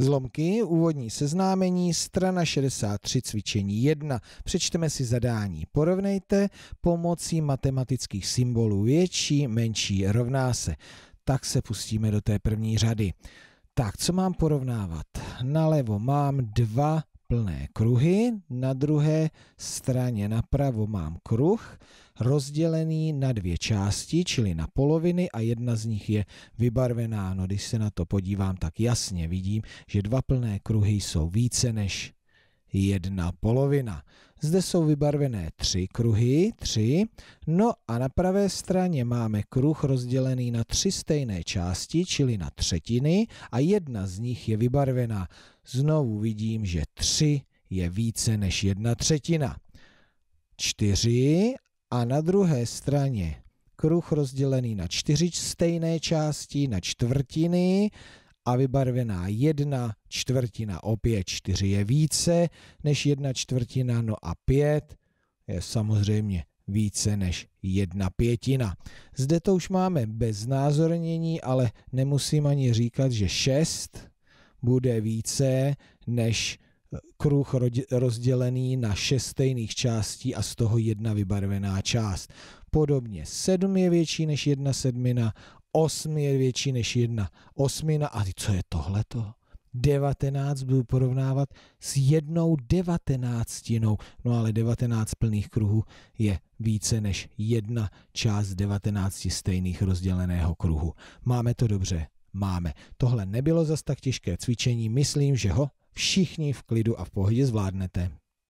Zlomky, úvodní seznámení, strana 63, cvičení 1. Přečteme si zadání. Porovnejte pomocí matematických symbolů větší, menší, rovná se. Tak se pustíme do té první řady. Tak, co mám porovnávat? Nalevo mám dva plné kruhy, na druhé straně napravo mám kruh rozdělený na dvě části, čili na poloviny a jedna z nich je vybarvená. No když se na to podívám, tak jasně vidím, že dva plné kruhy jsou více než jedna polovina. Zde jsou vybarvené tři kruhy, tři, no a na pravé straně máme kruh rozdělený na tři stejné části, čili na třetiny a jedna z nich je vybarvená. Znovu vidím, že tři je více než jedna třetina. Čtyři a na druhé straně kruh rozdělený na čtyři stejné části, na čtvrtiny, a vybarvená jedna čtvrtina, opět čtyři je více než jedna čtvrtina, no a pět je samozřejmě více než jedna pětina. Zde to už máme bez znázornění, ale nemusím ani říkat, že 6 bude více než eh, kruh rozdělený na šest stejných částí a z toho jedna vybarvená část. Podobně 7 je větší než 1 sedmina, 8 je větší než 1. Osmina, a ty co je tohleto? 19 budu porovnávat s jednou devatenáctinou. No ale 19 plných kruhů je více než jedna část 19 stejných rozděleného kruhu. Máme to dobře, máme. Tohle nebylo zas tak těžké cvičení, myslím, že ho všichni v klidu a v pohodě zvládnete.